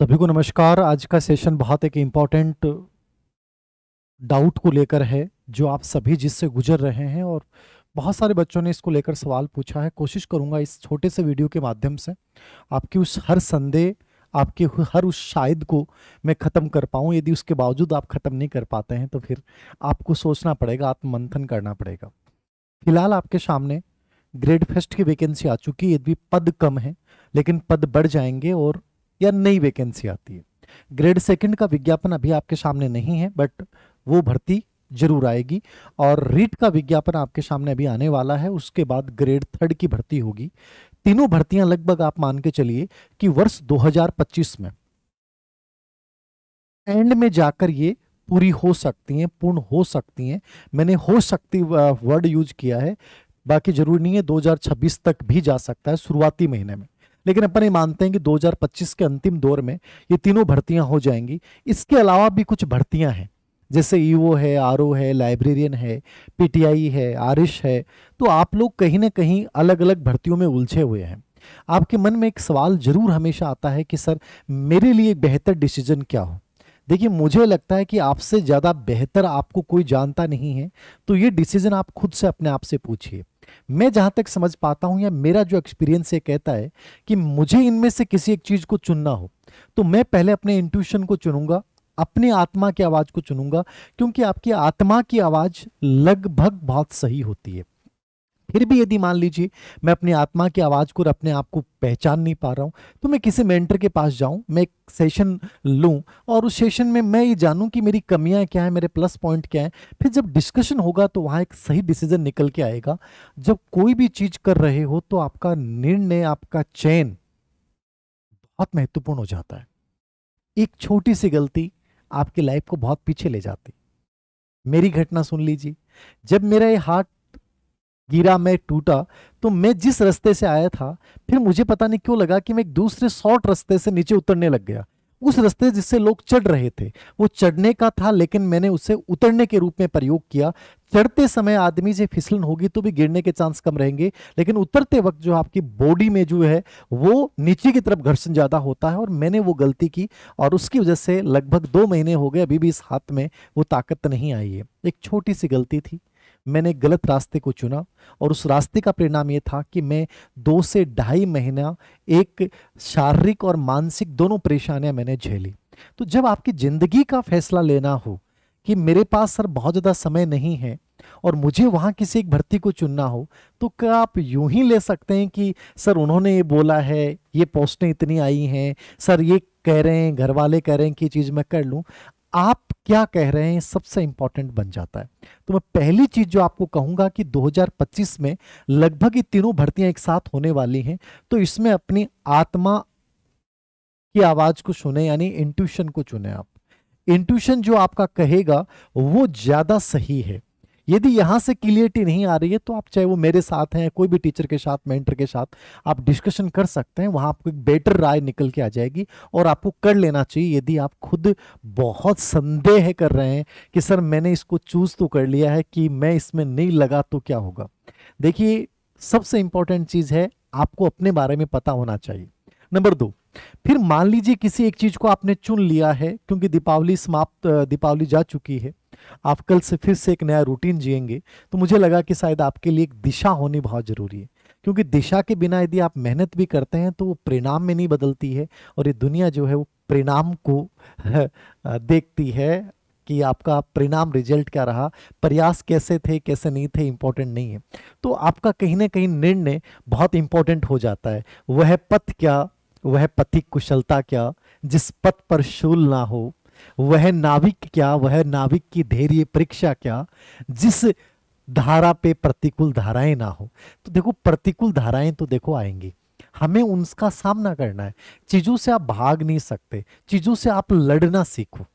सभी को नमस्कार आज का सेशन बहुत एक इम्पॉर्टेंट डाउट को लेकर है जो आप सभी जिससे गुजर रहे हैं और बहुत सारे बच्चों ने इसको लेकर सवाल पूछा है कोशिश करूंगा इस छोटे से वीडियो के माध्यम से आपकी उस हर संदेह आपके हर उस शायद को मैं ख़त्म कर पाऊँ यदि उसके बावजूद आप ख़त्म नहीं कर पाते हैं तो फिर आपको सोचना पड़ेगा आत्ममंथन करना पड़ेगा फिलहाल आपके सामने ग्रेड फेस्ट की वैकेंसी आ चुकी है यदि पद कम है लेकिन पद बढ़ जाएंगे और या नई वैकेंसी आती है ग्रेड सेकंड का विज्ञापन अभी आपके सामने नहीं है बट वो भर्ती जरूर आएगी और रीट का विज्ञापन आपके सामने अभी आने वाला है उसके बाद ग्रेड थर्ड की भर्ती होगी तीनों भर्तियां लगभग आप मान के चलिए कि वर्ष 2025 में एंड में जाकर ये पूरी हो सकती हैं पूर्ण हो सकती हैं मैंने हो सकती वर्ड यूज किया है बाकी जरूरी नहीं है 2026 तक भी जा सकता है शुरुआती महीने में लेकिन अपन ये मानते हैं कि 2025 के अंतिम दौर में ये तीनों भर्तियां हो जाएंगी इसके अलावा भी कुछ भर्तियां हैं जैसे ईओ e है आर है लाइब्रेरियन है पीटीआई है आरिश है तो आप लोग कहीं ना कहीं अलग अलग भर्तियों में उलझे हुए हैं आपके मन में एक सवाल जरूर हमेशा आता है कि सर मेरे लिए बेहतर डिसीजन क्या हो देखिए मुझे लगता है कि आपसे ज़्यादा बेहतर आपको कोई जानता नहीं है तो ये डिसीज़न आप खुद से अपने आप से पूछिए मैं जहां तक समझ पाता हूं या मेरा जो एक्सपीरियंस ये कहता है कि मुझे इनमें से किसी एक चीज को चुनना हो तो मैं पहले अपने इंट्यूशन को चुनूंगा अपने आत्मा की आवाज को चुनूंगा क्योंकि आपकी आत्मा की आवाज लगभग बहुत सही होती है फिर भी यदि मान लीजिए मैं अपनी आत्मा की आवाज़ को और अपने आप को पहचान नहीं पा रहा हूँ तो मैं किसी मेंटर के पास जाऊँ मैं एक सेशन लूँ और उस सेशन में मैं ये जानूँ कि मेरी कमियाँ क्या है मेरे प्लस पॉइंट क्या है फिर जब डिस्कशन होगा तो वहाँ एक सही डिसीजन निकल के आएगा जब कोई भी चीज़ कर रहे हो तो आपका निर्णय आपका चयन बहुत महत्वपूर्ण हो जाता है एक छोटी सी गलती आपकी लाइफ को बहुत पीछे ले जाती मेरी घटना सुन लीजिए जब मेरा ये हार्ट गिरा मैं टूटा तो मैं जिस रास्ते से आया था फिर मुझे पता नहीं क्यों लगा कि मैं एक दूसरे शॉर्ट रास्ते से नीचे उतरने लग गया उस रास्ते जिससे लोग चढ़ रहे थे वो चढ़ने का था लेकिन मैंने उसे उतरने के रूप में प्रयोग किया चढ़ते समय आदमी से फिसलन होगी तो भी गिरने के चांस कम रहेंगे लेकिन उतरते वक्त जो आपकी बॉडी में जो है वो नीचे की तरफ घर्षण ज़्यादा होता है और मैंने वो गलती की और उसकी वजह से लगभग दो महीने हो गए अभी भी इस हाथ में वो ताकत नहीं आई है एक छोटी सी गलती थी मैंने गलत रास्ते को चुना और उस रास्ते का परिणाम ये था कि मैं दो से ढाई महीना एक शारीरिक और मानसिक दोनों परेशानियां मैंने झेली तो जब आपकी ज़िंदगी का फैसला लेना हो कि मेरे पास सर बहुत ज़्यादा समय नहीं है और मुझे वहां किसी एक भर्ती को चुनना हो तो क्या आप यू ही ले सकते हैं कि सर उन्होंने ये बोला है ये पोस्टें इतनी आई हैं सर ये कह रहे हैं घर वाले कह रहे हैं कि चीज़ मैं कर लूं आप क्या कह रहे हैं सबसे इंपॉर्टेंट बन जाता है तो मैं पहली चीज जो आपको कहूंगा कि 2025 में लगभग ये तीनों भर्तियां एक साथ होने वाली हैं तो इसमें अपनी आत्मा की आवाज को सुने यानी इंट्यूशन को चुने आप इंट्यूशन जो आपका कहेगा वो ज्यादा सही है यदि यहाँ से क्लियरिटी नहीं आ रही है तो आप चाहे वो मेरे साथ हैं कोई भी टीचर के साथ मेंटर के साथ आप डिस्कशन कर सकते हैं वहाँ आपको एक बेटर राय निकल के आ जाएगी और आपको कर लेना चाहिए यदि आप खुद बहुत संदेह कर रहे हैं कि सर मैंने इसको चूज़ तो कर लिया है कि मैं इसमें नहीं लगा तो क्या होगा देखिए सबसे इंपॉर्टेंट चीज़ है आपको अपने बारे में पता होना चाहिए नंबर दो फिर मान लीजिए किसी एक चीज को आपने चुन लिया है क्योंकि दीपावली समाप्त दीपावली जा चुकी है आप कल से फिर से एक नया रूटीन जिएंगे तो मुझे लगा कि शायद आपके लिए एक दिशा होनी बहुत जरूरी है क्योंकि दिशा के बिना यदि आप मेहनत भी करते हैं तो वो परिणाम में नहीं बदलती है और ये दुनिया जो है वो परिणाम को देखती है कि आपका परिणाम रिजल्ट क्या रहा प्रयास कैसे थे कैसे नहीं थे इंपॉर्टेंट नहीं है तो आपका कहीं ना कहीं निर्णय बहुत इंपॉर्टेंट हो जाता है वह पथ क्या वह पति कुशलता क्या जिस पथ पर शूल ना हो वह नाविक क्या वह नाविक की धैर्य परीक्षा क्या जिस धारा पे प्रतिकूल धाराएं ना हो तो देखो प्रतिकूल धाराएं तो देखो आएंगी हमें उनका सामना करना है चीज़ों से आप भाग नहीं सकते चीज़ों से आप लड़ना सीखो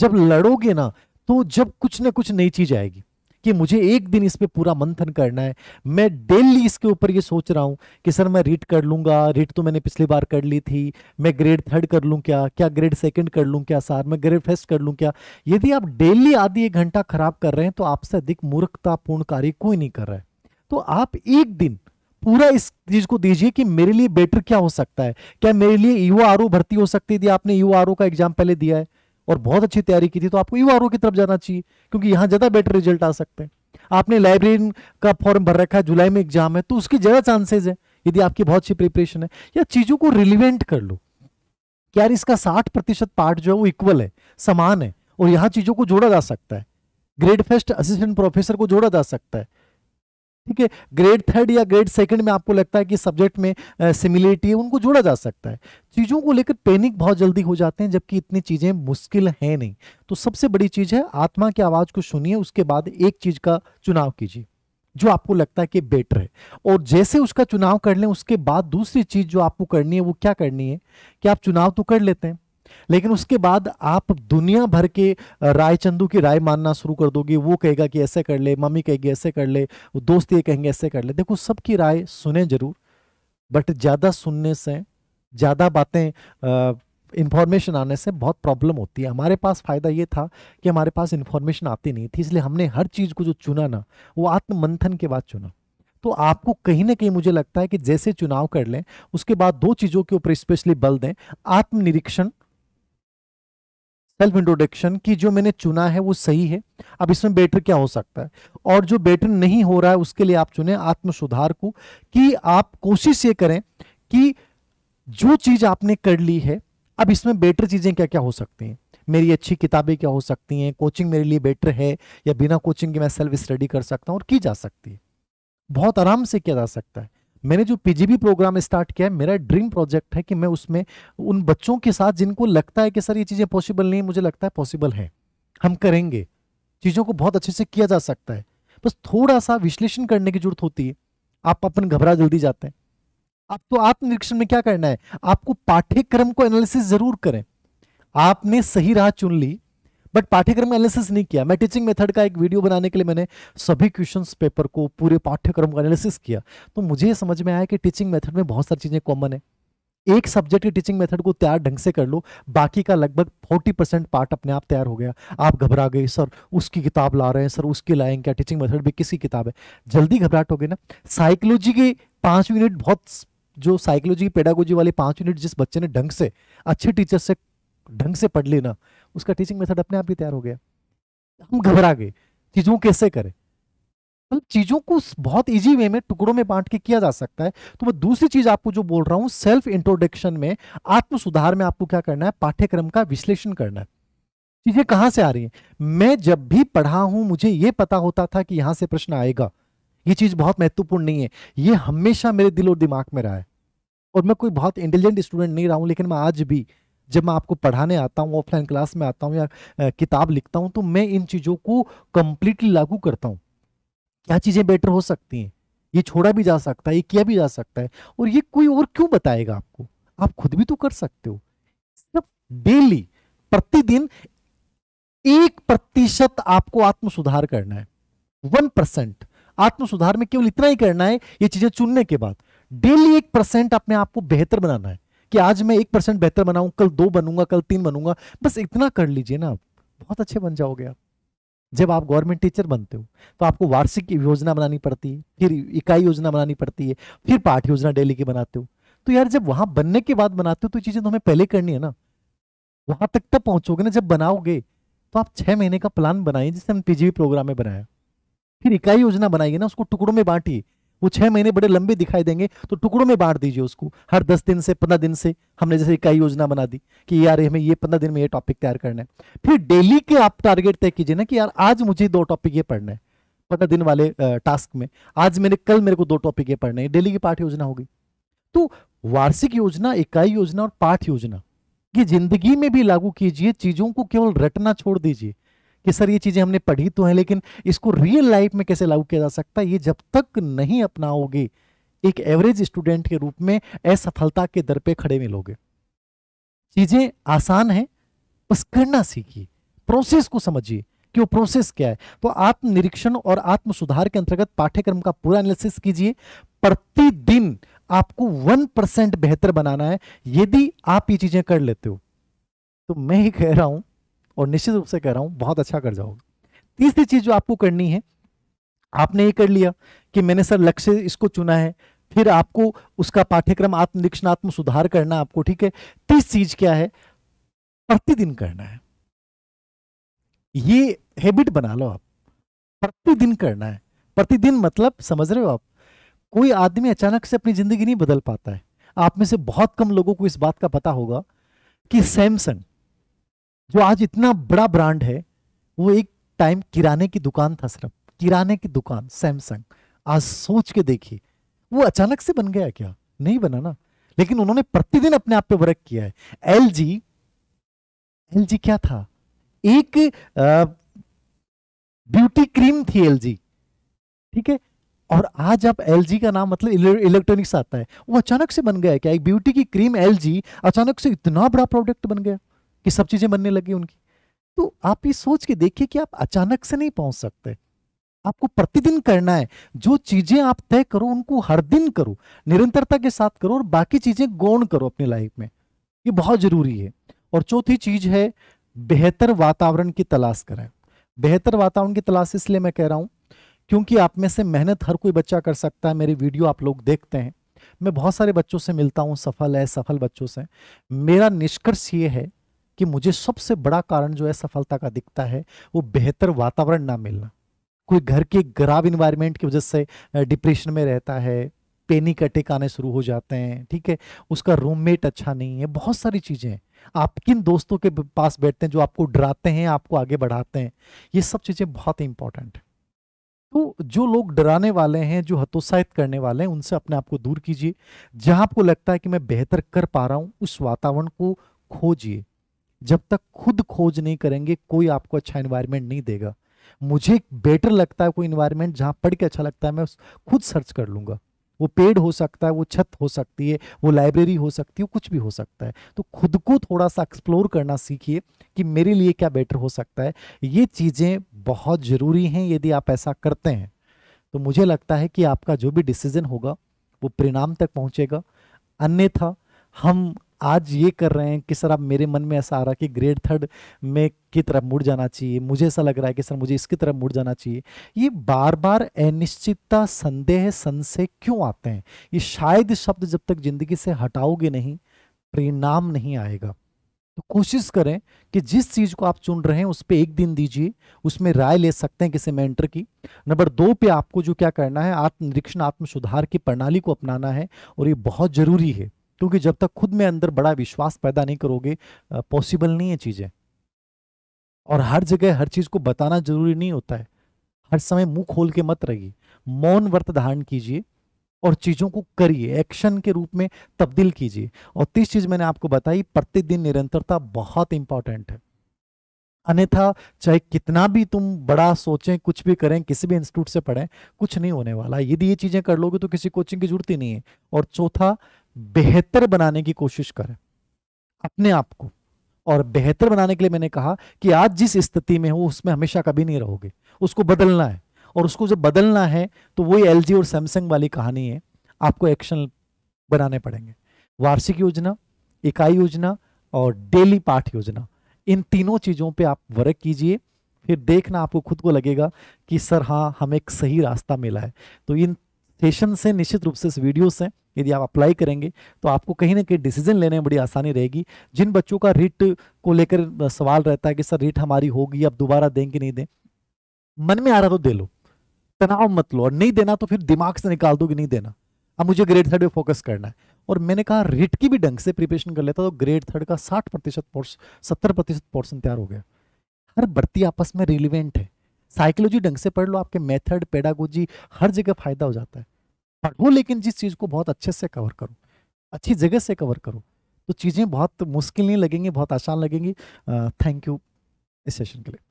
जब लड़ोगे ना तो जब कुछ ना कुछ नई चीज आएगी कि मुझे एक दिन इस पर पूरा मंथन करना है मैं डेली इसके ऊपर ये सोच रहा हूँ कि सर मैं रीट कर लूंगा रीट तो मैंने पिछली बार कर ली थी मैं ग्रेड थर्ड कर लूँ क्या क्या ग्रेड सेकेंड कर लूँ क्या सर मैं ग्रेड फर्स्ट कर लूँ क्या यदि आप डेली आधी एक घंटा खराब कर रहे हैं तो आपसे अधिक मूर्खतापूर्ण कार्य कोई नहीं कर रहा है तो आप एक दिन पूरा इस चीज को दीजिए कि मेरे लिए बेटर क्या हो सकता है क्या मेरे लिए यू आर भर्ती हो सकती थी आपने यू आर का एग्जाम पहले दिया है और बहुत अच्छी तैयारी की थी तो आपको यू की तरफ जाना चाहिए क्योंकि यहाँ ज़्यादा बेटर रिजल्ट आ सकते हैं आपने लाइब्रेरी का फॉर्म भर रखा है जुलाई में एग्जाम है तो उसकी ज़्यादा चांसेज है यदि आपकी बहुत अच्छी प्रिपरेशन है या चीज़ों को रिलिवेंट कर लो यार इसका साठ प्रतिशत पार्ट जो है वो इक्वल है समान है और यहाँ चीज़ों को जोड़ा जा सकता है ग्रेड फेस्ट असिस्टेंट प्रोफेसर को जोड़ा जा सकता है ठीक है ग्रेड थर्ड या ग्रेड सेकंड में आपको लगता है कि सब्जेक्ट में सिमिलरिटी है उनको जोड़ा जा सकता है चीज़ों को लेकर पैनिक बहुत जल्दी हो जाते हैं जबकि इतनी चीज़ें मुश्किल है नहीं तो सबसे बड़ी चीज़ है आत्मा की आवाज़ को सुनिए उसके बाद एक चीज़ का चुनाव कीजिए जो आपको लगता है कि बेटर है और जैसे उसका चुनाव कर लें उसके बाद दूसरी चीज़ जो आपको करनी है वो क्या करनी है कि आप चुनाव तो कर लेते हैं लेकिन उसके बाद आप दुनिया भर के राय चंदू की राय मानना शुरू कर दोगे वो कहेगा कि ऐसे कर ले मम्मी कहेगी ऐसे कर ले दोस्त ये कहेंगे ऐसे कर ले देखो सबकी राय सुने जरूर बट ज़्यादा सुनने से ज़्यादा बातें इन्फॉर्मेशन आने से बहुत प्रॉब्लम होती है हमारे पास फ़ायदा ये था कि हमारे पास इन्फॉर्मेशन आती नहीं थी इसलिए हमने हर चीज़ को जो चुना ना वो आत्ममंथन के बाद चुना तो आपको कहीं ना कहीं मुझे लगता है कि जैसे चुनाव कर लें उसके बाद दो चीज़ों के ऊपर स्पेशली बल दें आत्मनिरीक्षण सेल्फ इंट्रोडक्शन कि जो मैंने चुना है वो सही है अब इसमें बेटर क्या हो सकता है और जो बेटर नहीं हो रहा है उसके लिए आप चुने आत्म सुधार को कि आप कोशिश ये करें कि जो चीज़ आपने कर ली है अब इसमें बेटर चीज़ें क्या क्या हो सकती हैं मेरी अच्छी किताबें क्या हो सकती हैं कोचिंग मेरे लिए बेटर है या बिना कोचिंग के मैं सेल्फ स्टडी कर सकता हूँ और की जा सकती है बहुत आराम से किया जा सकता है मैंने जो पीजीबी प्रोग्राम स्टार्ट किया है मेरा ड्रीम प्रोजेक्ट है कि मैं उसमें उन बच्चों के साथ जिनको लगता है कि सर ये चीज़ें पॉसिबल नहीं मुझे लगता है पॉसिबल है हम करेंगे चीज़ों को बहुत अच्छे से किया जा सकता है बस थोड़ा सा विश्लेषण करने की जरूरत होती है आप अपन घबरा जल्दी जाते हैं आप तो आत्मनिरीक्षण में क्या करना है आपको पाठ्यक्रम को एनालिसिस जरूर करें आपने सही राह चुन ली बट पाठ्यक्रम एनालिसिस नहीं किया मैं टीचिंग मेथड का एक वीडियो बनाने के लिए मैंने सभी क्वेश्चन पेपर को पूरे पाठ्यक्रम का एनालिसिस किया तो मुझे समझ में आया कि टीचिंग मेथड में बहुत सारी चीज़ें कॉमन है एक सब्जेक्ट की टीचिंग मेथड को तैयार ढंग से कर लो बाकी का लगभग 40 परसेंट पार्ट अपने आप तैयार हो गया आप घबरा गए सर उसकी किताब ला रहे हैं सर उसकी लाएंगे क्या टीचिंग मेथड भी किसी किताब है जल्दी घबराहट हो गई ना साइकोलॉजी के पांच यूनिट बहुत जो साइकोलॉजी पेडागोजी वाले पांच यूनिट जिस बच्चे ने ढंग से अच्छे टीचर से ढंग से पढ़ लेना उसका टीचिंग मेथड अपने आप ही तैयार हो गया हम घबरा गए चीज़ों कैसे करें मतलब चीज़ों को बहुत इजी वे में टुकड़ों में बांट के किया जा सकता है तो मैं दूसरी चीज़ आपको जो बोल रहा हूं सेल्फ इंट्रोडक्शन में आत्म सुधार में आपको क्या करना है पाठ्यक्रम का विश्लेषण करना है चीज़ें कहां से आ रही हैं मैं जब भी पढ़ा हूं मुझे यह पता होता था कि यहां से प्रश्न आएगा ये चीज़ बहुत महत्वपूर्ण नहीं है ये हमेशा मेरे दिल और दिमाग में रहा है और मैं कोई बहुत इंटेलिजेंट स्टूडेंट नहीं रहा हूं लेकिन मैं आज भी जब मैं आपको पढ़ाने आता हूँ ऑफलाइन क्लास में आता हूँ या किताब लिखता हूँ तो मैं इन चीज़ों को कम्प्लीटली लागू करता हूँ क्या चीज़ें बेटर हो सकती हैं ये छोड़ा भी जा सकता है ये किया भी जा सकता है और ये कोई और क्यों बताएगा आपको आप खुद भी तो कर सकते हो सिर्फ डेली प्रतिदिन एक प्रतिशत आपको आत्म सुधार करना है वन परसेंट आत्म सुधार में केवल इतना ही करना है ये चीजें चुनने के बाद डेली एक परसेंट अपने आप को बेहतर बनाना है कि आज मैं एक परसेंट बेहतर बनाऊं कल दो बनूंगा कल तीन बनूंगा बस इतना कर लीजिए ना आप बहुत अच्छे बन जाओगे आप जब आप गवर्नमेंट टीचर बनते हो तो आपको वार्षिक योजना बनानी पड़ती है फिर इकाई योजना बनानी पड़ती है फिर पाठ योजना डेली की बनाते हो तो यार जब वहां बनने के बाद बनाते हो तो चीजें तो हमें पहले करनी है ना वहां तक तब पहुंचोगे ना जब बनाओगे तो आप छह महीने का प्लान बनाइए जिससे हम पीजीवी प्रोग्राम में बनाया फिर इकाई योजना बनाइए ना उसको टुकड़ों में बांटिए वो छह महीने बड़े लंबे दिखाई देंगे तो टुकड़ों में बांट दीजिए उसको हर दस दिन से पंद्रह दिन से हमने जैसे इकाई योजना बना दी कि यार हमें ये पंद्रह दिन में ये टॉपिक तैयार करना है फिर डेली के आप टारगेट तय कीजिए ना कि यार आज मुझे दो टॉपिक ये पढ़ना है पंद्रह दिन वाले टास्क में आज मेरे कल मेरे को दो टॉपिक ये पढ़ने हैं डेली की पाठ योजना होगी तो वार्षिक योजना इकाई योजना और पाठ योजना ये जिंदगी में भी लागू कीजिए चीजों को केवल रटना छोड़ दीजिए कि सर ये चीज़ें हमने पढ़ी तो हैं लेकिन इसको रियल लाइफ में कैसे लागू किया जा सकता है ये जब तक नहीं अपनाओगे एक एवरेज स्टूडेंट के रूप में असफलता के दर पे खड़े मिलोगे चीज़ें आसान है बस करना सीखिए प्रोसेस को समझिए कि वो प्रोसेस क्या है तो आत्मनिरीक्षण निरीक्षण और आत्म सुधार के अंतर्गत पाठ्यक्रम का पूरा एनालिसिस कीजिए प्रतिदिन आपको वन परसेंट बेहतर बनाना है यदि आप ये चीजें कर लेते हो तो मैं ही कह रहा हूं और निश्चित रूप से कह रहा हूं बहुत अच्छा कर जाओगे तीसरी चीज़ जो आपको करनी है आपने ये कर लिया कि मैंने सर लक्ष्य इसको चुना है फिर आपको उसका पाठ्यक्रम आत्मनिरीक्षणात्म सुधार करना आपको ठीक है तीस चीज क्या है प्रतिदिन करना है ये हैबिट बना लो आप प्रतिदिन करना है प्रतिदिन मतलब समझ रहे हो आप कोई आदमी अचानक से अपनी जिंदगी नहीं बदल पाता है आप में से बहुत कम लोगों को इस बात का पता होगा कि सैमसंग जो आज इतना बड़ा ब्रांड है वो एक टाइम किराने की दुकान था सिर्फ किराने की दुकान सैमसंग आज सोच के देखिए वो अचानक से बन गया क्या नहीं बना ना लेकिन उन्होंने प्रतिदिन अपने आप पे वर्क किया है एल जी एल जी क्या था एक ब्यूटी क्रीम थी एल जी ठीक है और आज आप एल जी का नाम मतलब इलेक्ट्रॉनिक्स आता है वो अचानक से बन गया है क्या एक ब्यूटी की क्रीम एल जी अचानक से इतना बड़ा प्रोडक्ट बन गया ये सब चीज़ें बनने लगी उनकी तो आप ये सोच के देखिए कि आप अचानक से नहीं पहुंच सकते आपको प्रतिदिन करना है जो चीजें आप तय करो उनको हर दिन करो निरंतरता के साथ करो और बाकी चीजें गौण करो अपनी लाइफ में ये बहुत जरूरी है और चौथी चीज है बेहतर वातावरण की तलाश करें बेहतर वातावरण की तलाश इसलिए मैं कह रहा हूं क्योंकि आप में से मेहनत हर कोई बच्चा कर सकता है मेरी वीडियो आप लोग देखते हैं मैं बहुत सारे बच्चों से मिलता हूं सफल है सफल बच्चों से मेरा निष्कर्ष ये है कि मुझे सबसे बड़ा कारण जो है सफलता का दिखता है वो बेहतर वातावरण ना मिलना कोई घर के खराब इन्वायरमेंट की वजह से डिप्रेशन में रहता है पेनिक अटैक आने शुरू हो जाते हैं ठीक है उसका रूममेट अच्छा नहीं है बहुत सारी चीज़ें हैं आप किन दोस्तों के पास बैठते हैं जो आपको डराते हैं आपको आगे बढ़ाते हैं ये सब चीज़ें बहुत इंपॉर्टेंट है तो जो लोग डराने वाले हैं जो हतोत्साहित करने वाले हैं उनसे अपने आप को दूर कीजिए जहां आपको लगता है कि मैं बेहतर कर पा रहा हूं उस वातावरण को खोजिए जब तक खुद खोज नहीं करेंगे कोई आपको अच्छा इन्वायरमेंट नहीं देगा मुझे बेटर लगता है कोई इन्वायरमेंट जहाँ पढ़ के अच्छा लगता है मैं खुद सर्च कर लूँगा वो पेड़ हो सकता है वो छत हो सकती है वो लाइब्रेरी हो सकती है कुछ भी हो सकता है तो खुद को थोड़ा सा एक्सप्लोर करना सीखिए कि मेरे लिए क्या बेटर हो सकता है ये चीज़ें बहुत ज़रूरी हैं यदि आप ऐसा करते हैं तो मुझे लगता है कि आपका जो भी डिसीज़न होगा वो परिणाम तक पहुँचेगा अन्यथा हम आज ये कर रहे हैं कि सर आप मेरे मन में ऐसा आ रहा है कि ग्रेड थर्ड में की तरफ मुड़ जाना चाहिए मुझे ऐसा लग रहा है कि सर मुझे इसकी तरफ मुड़ जाना चाहिए ये बार बार अनिश्चितता संदेह संशय क्यों आते हैं ये शायद शब्द जब तक जिंदगी से हटाओगे नहीं परिणाम नहीं आएगा तो कोशिश करें कि जिस चीज़ को आप चुन रहे हैं उस पर एक दिन दीजिए उसमें राय ले सकते हैं किसी मेंटर की नंबर दो पे आपको जो क्या करना है आत्मनिरीक्षण आत्म सुधार की प्रणाली को अपनाना है और ये बहुत ज़रूरी है क्योंकि जब तक खुद में अंदर बड़ा विश्वास पैदा नहीं करोगे पॉसिबल नहीं है चीज़ें और हर जगह हर चीज़ को बताना जरूरी नहीं होता है हर समय मुंह खोल के मत रहिए मौन व्रत धारण कीजिए और चीज़ों को करिए एक्शन के रूप में तब्दील कीजिए और तीस चीज़ मैंने आपको बताई प्रतिदिन निरंतरता बहुत इंपॉर्टेंट है अन्यथा चाहे कितना भी तुम बड़ा सोचें कुछ भी करें किसी भी इंस्टीट्यूट से पढ़ें कुछ नहीं होने वाला यदि ये चीज़ें कर लोगे तो किसी कोचिंग की जरूरत ही नहीं है और चौथा बेहतर बनाने की कोशिश करें अपने आप को और बेहतर बनाने के लिए मैंने कहा कि आज जिस स्थिति में हो उसमें हमेशा कभी नहीं रहोगे उसको बदलना है और उसको जब बदलना है तो वही एल और सैमसंग वाली कहानी है आपको एक्शन बनाने पड़ेंगे वार्षिक योजना इकाई योजना और डेली पाठ योजना इन तीनों चीज़ों पे आप वर्क कीजिए फिर देखना आपको खुद को लगेगा कि सर हाँ हमें एक सही रास्ता मिला है तो इन सेशन से निश्चित रूप से वीडियो से यदि आप अप्लाई करेंगे तो आपको कहीं ना कहीं डिसीजन लेने में बड़ी आसानी रहेगी जिन बच्चों का रिट को लेकर सवाल रहता है कि सर रिट हमारी होगी अब दोबारा दें कि नहीं दें मन में आ रहा तो दे लो तनाव मत लो और नहीं देना तो फिर दिमाग से निकाल दो कि नहीं देना अब मुझे ग्रेड थर्ड पर फोकस करना है और मैंने कहा रिट की भी ढंग से प्रिपरेशन कर लेता तो ग्रेड थर्ड का साठ प्रतिशत सत्तर प्रतिशत पोर्सन तैयार हो गया हर बढ़ती आपस में रिलिवेंट है साइकोलॉजी ढंग से पढ़ लो आपके मेथड पेडागोजी हर जगह फायदा हो जाता है पढ़ो लेकिन जिस चीज़ को बहुत अच्छे से कवर करो अच्छी जगह से कवर करो तो चीज़ें बहुत मुश्किल नहीं लगेंगी बहुत आसान लगेंगी थैंक यू इस सेशन के लिए